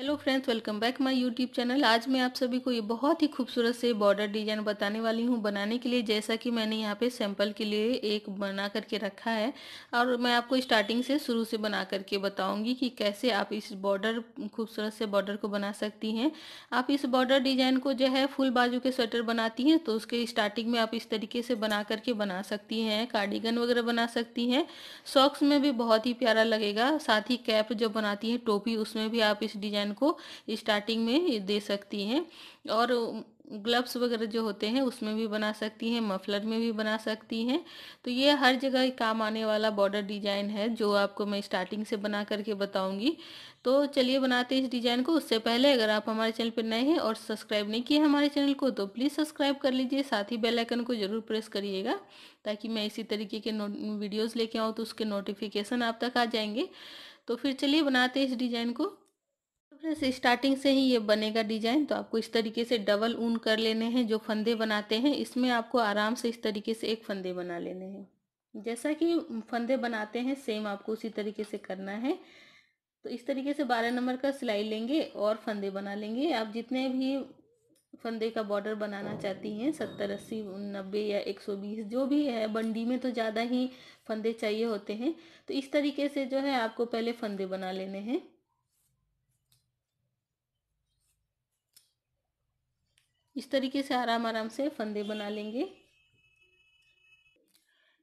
Hello friends welcome back my YouTube channel आज मैं आप सभी को ये बहुत ही खूबसूरत से बॉर्डर डिजाइन बताने वाली हूँ बनाने के लिए जैसा कि मैंने यहाँ पे सैंपल के लिए एक बना करके रखा है और मैं आपको स्टार्टिंग से शुरू से बना करके बताऊँगी कि कैसे आप इस बॉर्डर खूबसूरत से बॉर्डर को बना सकती हैं आप इस बॉर्डर डिजाइन को जो है फुल बाजू के स्वेटर बनाती हैं तो उसके स्टार्टिंग में आप इस तरीके से बना करके बना सकती हैं कार्डिगन वगैरह बना सकती हैं सॉक्स में भी बहुत ही प्यारा लगेगा साथ ही कैप जो बनाती हैं टोपी उसमें भी आप इस डिजाइन पेशेंट को स्टार्टिंग में दे सकती हैं और ग्लव्स वगैरह जो होते हैं उसमें भी बना सकती हैं मफलर में भी बना सकती हैं तो ये हर जगह काम आने वाला बॉर्डर डिजाइन है जो आपको मैं स्टार्टिंग से बना करके बताऊंगी तो चलिए बनाते हैं इस डिजाइन को उससे पहले अगर आप हमारे चैनल पर नए हैं और सब्सक्राइब नहीं किए हमारे चैनल को तो प्लीज़ सब्सक्राइब कर लीजिए साथ ही बेलाइकन को ज़रूर प्रेस करिएगा ताकि मैं इसी तरीके के वीडियोज़ लेके आऊँ तो उसके नोटिफिकेशन आप तक आ जाएंगे तो फिर चलिए बनाते हैं इस डिजाइन को फ्रेंड्स स्टार्टिंग से ही ये बनेगा डिजाइन तो आपको इस तरीके से डबल ऊन कर लेने हैं जो फंदे बनाते हैं इसमें आपको आराम से इस तरीके से एक फंदे बना लेने हैं जैसा कि फंदे बनाते हैं सेम आपको उसी तरीके से करना है तो इस तरीके से बारह नंबर का सिलाई लेंगे और फंदे बना लेंगे आप जितने भी फंदे का बॉर्डर बनाना चाहती हैं सत्तर अस्सी नब्बे या एक सौ बीस जो भी है बंडी में तो ज़्यादा ही फंदे चाहिए होते हैं तो इस तरीके से जो है आपको पहले फंदे बना लेने हैं इस तरीके से आराम आराम से फंदे बना लेंगे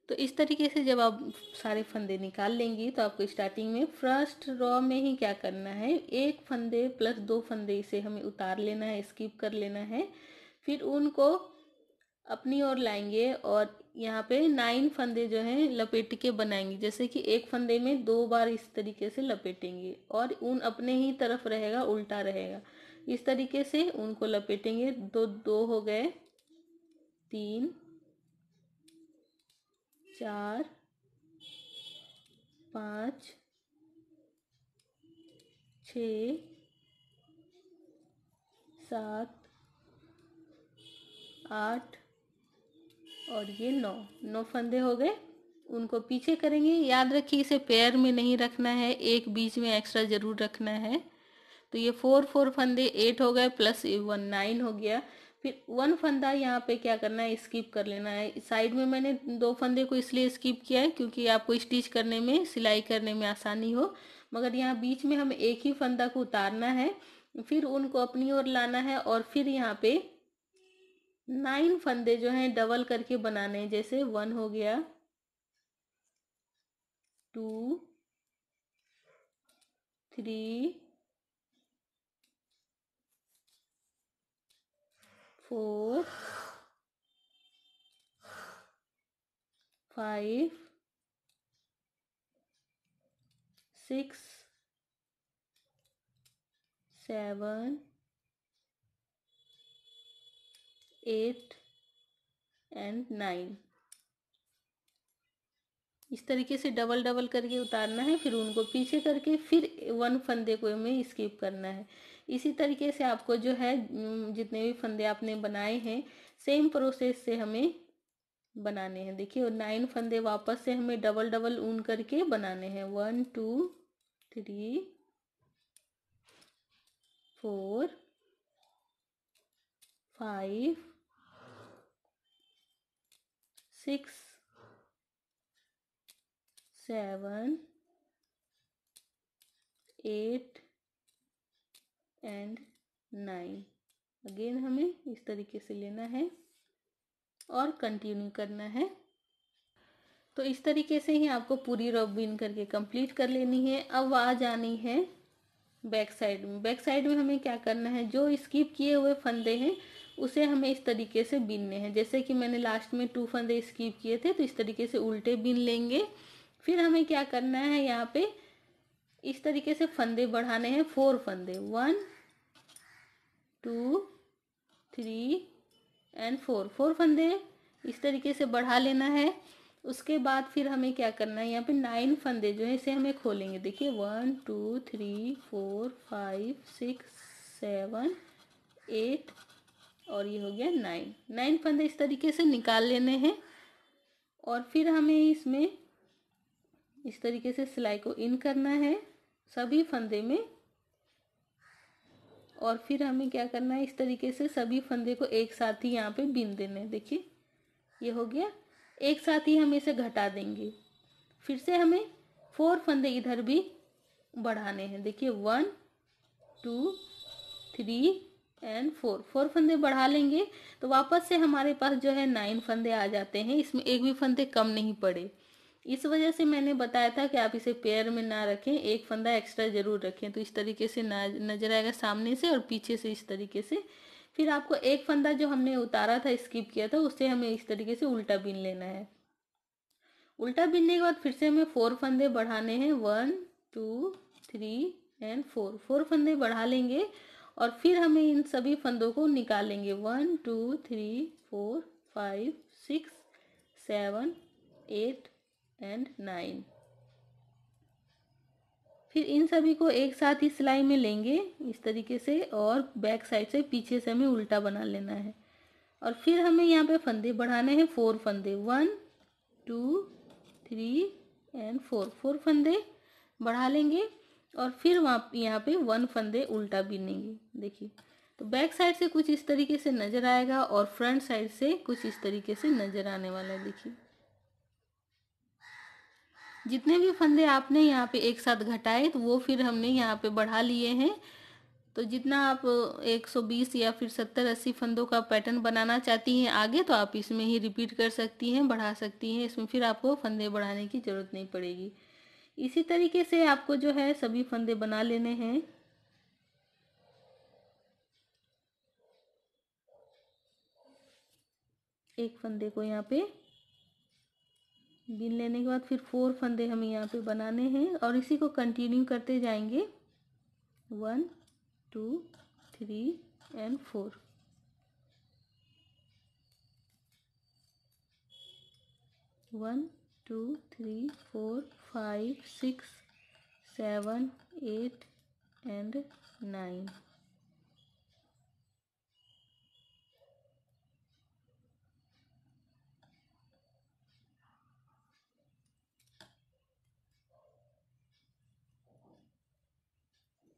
तो इस तरीके से जब आप सारे फंदे निकाल लेंगे तो आपको स्टार्टिंग में फर्स्ट रॉ में ही क्या करना है एक फंदे प्लस दो फंदे इसे हमें उतार लेना है स्किप कर लेना है फिर उनको अपनी ओर लाएंगे और यहाँ पे नाइन फंदे जो हैं लपेट के बनाएंगे जैसे कि एक फंदे में दो बार इस तरीके से लपेटेंगे और ऊन अपने ही तरफ रहेगा उल्टा रहेगा इस तरीके से उनको लपेटेंगे दो दो हो गए तीन चार पाँच छ सात आठ और ये नौ नौ फंदे हो गए उनको पीछे करेंगे याद रखिए इसे पैर में नहीं रखना है एक बीच में एक्स्ट्रा ज़रूर रखना है तो ये फोर फोर फंदे एट हो गए प्लस वन नाइन हो गया फिर वन फंदा यहाँ पे क्या करना है स्किप कर लेना है साइड में मैंने दो फंदे को इसलिए स्किप किया है क्योंकि आपको स्टिच करने में सिलाई करने में आसानी हो मगर यहाँ बीच में हमें एक ही फंदा को उतारना है फिर उनको अपनी ओर लाना है और फिर यहाँ पे नाइन फंदे जो हैं डबल करके बनाने हैं जैसे वन हो गया two three four, five, six, seven, eight, and nine. इस तरीके से डबल डबल करके उतारना है फिर उनको पीछे करके फिर वन फंदे को में स्किप करना है इसी तरीके से आपको जो है जितने भी फंदे आपने बनाए हैं सेम प्रोसेस से हमें बनाने हैं देखिए और नाइन फंदे वापस से हमें डबल डबल ऊन करके बनाने हैं one two three four five six seven eight and nine again हमें इस तरीके से लेना है और कंटिन्यू करना है तो इस तरीके से ही आपको पूरी रॉबिन करके कंप्लीट कर लेनी है अब आ जानी है बैक साइड में बैक साइड में हमें क्या करना है जो स्किप किए हुए फंदे हैं उसे हमें इस तरीके से बीनने हैं जैसे कि मैंने लास्ट में टू फंदे स्किप किए थे तो इस तरीके से उल्टे बीन लेंगे फिर हमें क्या करना है यहाँ पे इस तरीके से फंदे बढ़ाने हैं फोर फंदे one two three and four four फंदे इस तरीके से बढ़ा लेना है उसके बाद फिर हमें क्या करना है यहाँ पे नाइन फंदे जो है इसे हमें खोलेंगे देखिए one two three four five six seven eight और ये हो गया नाइन नाइन फंदे इस तरीके से निकाल लेने हैं और फिर हमें इसमें इस तरीके से सिलाई को इन करना है सभी फंदे में और फिर हमें क्या करना है इस तरीके से सभी फंदे को एक साथ ही यहाँ पे बीन देने है देखिए ये हो गया एक साथ ही हम इसे घटा देंगे फिर से हमें फोर फंदे इधर भी बढ़ाने हैं देखिए one two three and four four फंदे बढ़ा लेंगे तो वापस से हमारे पास जो है नाइन फंदे आ जाते हैं इसमें एक भी फंदे कम नहीं पड़े इस वजह से मैंने बताया था कि आप इसे पेयर में ना रखें एक फंदा एक्स्ट्रा ज़रूर रखें तो इस तरीके से नज़र आएगा सामने से और पीछे से इस तरीके से फिर आपको एक फंदा जो हमने उतारा था स्किप किया था उससे हमें इस तरीके से उल्टा बीन लेना है उल्टा बीनने के बाद फिर से हमें फोर फंदे बढ़ाने हैं one two three and four four फंदे बढ़ा लेंगे और फिर हमें इन सभी फंदों को निकालेंगे one two three four five six seven eight and nine फिर इन सभी को एक साथ ही सिलाई में लेंगे इस तरीके से और बैक साइड से पीछे से हमें उल्टा बना लेना है और फिर हमें यहाँ पे फंदे बढ़ाने हैं फोर फंदे one two three and four four फंदे बढ़ा लेंगे और फिर वहाँ यहाँ पे वन फंदे उल्टा बीनेंगे देखिए तो बैक साइड से कुछ इस तरीके से नज़र आएगा और फ्रंट साइड से कुछ इस तरीके से नज़र आने वाला है देखिए जितने भी फंदे आपने यहाँ पे एक साथ घटाए तो वो फिर हमने यहाँ पे बढ़ा लिए हैं तो जितना आप 120 या फिर 70 80 फंदों का पैटर्न बनाना चाहती हैं आगे तो आप इसमें ही रिपीट कर सकती हैं बढ़ा सकती हैं इसमें फिर आपको फंदे बढ़ाने की ज़रूरत नहीं पड़ेगी इसी तरीके से आपको जो है सभी फंदे बना लेने हैं एक फंदे को यहाँ पे बीन लेने के बाद फिर फोर फंदे हमें यहाँ पे बनाने हैं और इसी को कंटिन्यू करते जाएंगे one two three and four one two three four five six seven eight and nine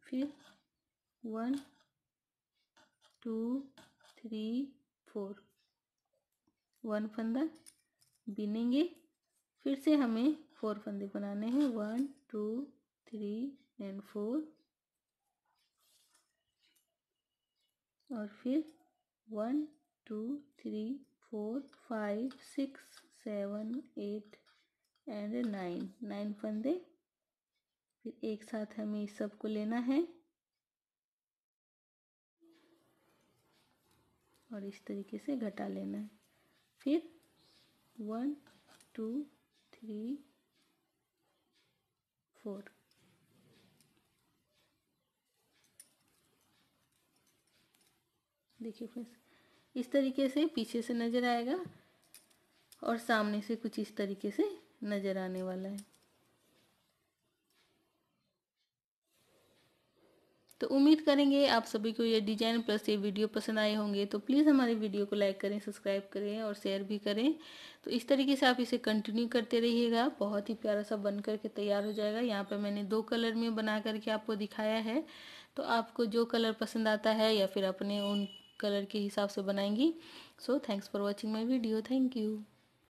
फिर one two three four one फंदा बिनेंगे फिर से हमें फोर फंदे बनाने हैं one two three and four और फिर one two three four five six seven eight and nine nine फंदे फिर एक साथ हमें इस सब को लेना है और इस तरीके से घटा लेना है फिर वन टू थ्री फोर देखिए फ्रेंड्स इस तरीके से पीछे से नज़र आएगा और सामने से कुछ इस तरीके से नज़र आने वाला है तो उम्मीद करेंगे आप सभी को ये डिजाइन प्लस ये वीडियो पसंद आए होंगे तो प्लीज़ हमारे वीडियो को लाइक करें सब्सक्राइब करें और शेयर भी करें तो इस तरीके से आप इसे कंटिन्यू करते रहिएगा बहुत ही प्यारा सा बन करके तैयार हो जाएगा यहाँ पर मैंने दो कलर में बना करके आपको दिखाया है तो आपको जो कलर पसंद आता है या फिर अपने उन कलर के हिसाब से बनाएंगी so thanks for watching my video thank you